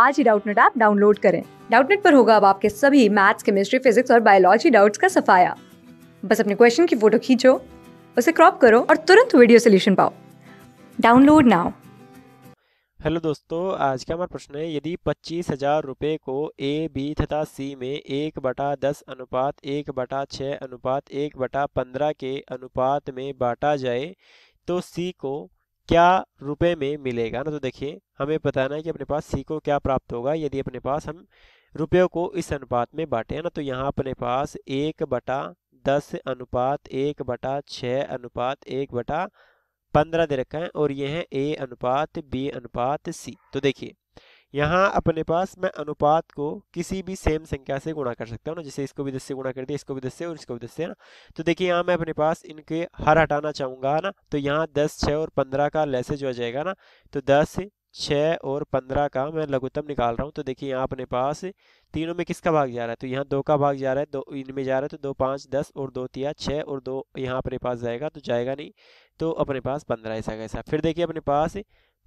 आज ही Doubtnut app download करें डाउटनेट पर होगा अब आपके सभी मैथ्स केमिस्ट्री फिजिक्स और बायोलॉजी डाउट्स का सफाया बस अपने क्वेश्चन की फोटो खींचो उसे क्रॉप करो और तुरंत वीडियो सोल्यूशन पाओ डाउनलोड नाउ हेलो दोस्तों आज का हमारा प्रश्न है यदि पच्चीस हजार रुपये को ए बी तथा सी में एक बटा दस अनुपात एक बटा छः अनुपात एक बटा पंद्रह के अनुपात में बांटा जाए तो सी को क्या रुपए में मिलेगा ना तो देखिए हमें बताना है कि अपने पास सी को क्या प्राप्त होगा यदि अपने पास हम रुपयों को इस अनुपात में बांटे ना तो यहाँ अपने पास एक बटा दस अनुपात एक बटा छः अनुपात एक बटा पंद्रह दे रखा है और ये है ए अनुपात बी अनुपात सी तो देखिए यहाँ अपने पास मैं अनुपात को किसी भी सेम संख्या से गुणा कर सकता हूँ ना जैसे इसको भी दस से गुणा कर दिया इसको भी दस से और इसको भी दस से ना तो देखिए यहाँ मैं अपने पास इनके हर हटाना चाहूँगा ना तो यहाँ दस छः और पंद्रह का जो आ जाएगा ना तो दस छः और पंद्रह का मैं लघुत्तम निकाल रहा हूँ तो देखिए यहाँ अपने पास तीनों में किसका भाग जा रहा है तो यहाँ दो का भाग जा रहा है दो इनमें जा रहा है तो दो पाँच दस और दो तिया छः और दो यहाँ अपने पास जाएगा तो जाएगा नहीं तो अपने पास पंद्रह ऐसा कैसा फिर देखिए अपने पास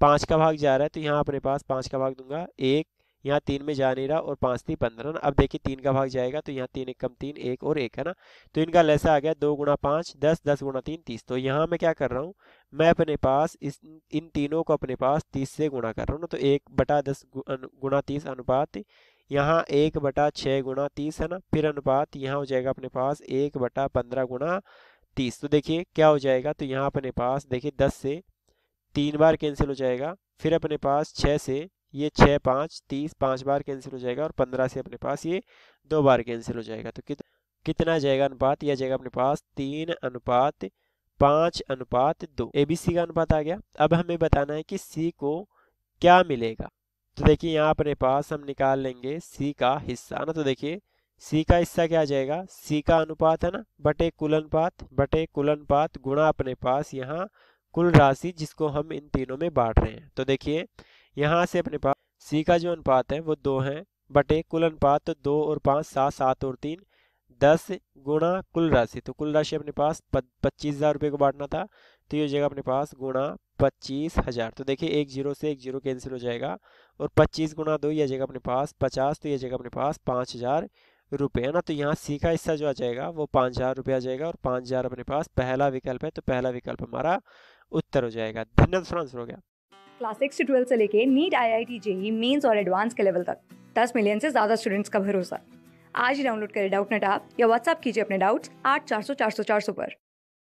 पाँच का भाग जा रहा है तो यहाँ अपने पास पाँच का भाग दूंगा एक यहाँ तीन में जा नहीं रहा और पाँच थी पंद्रह ना अब देखिए तीन का भाग जाएगा तो यहाँ तीन एक कम तीन एक और एक है ना तो इनका लेसा आ गया दो गुणा पाँच दस दस गुणा तीन तीस तो यहाँ मैं क्या कर रहा हूँ मैं अपने पास इस इन तीनों को अपने पास तीस से गुणा कर रहा हूँ ना तो एक बटा दस गुणा तीस अनुपात यहाँ एक बटा छः गुणा तीस है ना फिर अनुपात यहाँ हो जाएगा अपने पास एक बटा पंद्रह गुणा तीस तो देखिए क्या हो जाएगा तो यहाँ अपने पास देखिए दस से तीन बार कैंसिल हो जाएगा फिर अपने पास छः से ये छः पाँच तीस पाँच बार कैंसिल हो जाएगा और पंद्रह से अपने पास ये दो बार कैंसिल हो जाएगा तो कित, कितना जाएगा अनुपात यह जाएगा अपने पास तीन अनुपात पाँच अनुपात दो ए बी सी का अनुपात आ गया अब हमें बताना है कि सी को क्या मिलेगा तो देखिए यहाँ अपने पास हम निकाल लेंगे सी का हिस्सा ना तो देखिए सी का हिस्सा क्या आ जाएगा सी का अनुपात है ना बटे कुल अनुपात बटे कुल अनुपात गुणा अपने पास यहाँ कुल राशि जिसको हम इन तीनों में बांट रहे हैं तो देखिए यहाँ से अपने पास सी का जो अनुपात है वो दो है बटे कुल अनुपात तो दो और पाँच सात सात और तीन दस गुणा कुल राशि तो कुल राशि अपने पास पच्चीस हज़ार रुपये को बांटना था तो ये हो जाएगा अपने पास गुणा पच्चीस हज़ार तो देखिए एक जीरो से एक जीरो कैंसिल हो जाएगा और पच्चीस गुणा दो ये जाएगा अपने पास पचास तो ये जाएगा अपने पास पाँच हज़ार रुपये है ना तो यहाँ सी का हिस्सा जो आ जाएगा वो पाँच हज़ार रुपये आ जाएगा और पाँच हज़ार अपने पास पहला विकल्प है तो पहला विकल्प हमारा उत्तर हो जाएगा धन्यवाद दूसरा आंसर हो गया क्लास सिक्स से ट्वेल्थ से लेके NEET I I T JEE mains और एडवांस के लेवल तक दस मिलियन से ज्यादा स्टूडेंट्स का भरोसा आज ही डाउनलोड करें डाउट नेट आप या व्हाट्सअप कीजिए अपने डाउट्स आठ चार सौ चार सौ चार सौ पर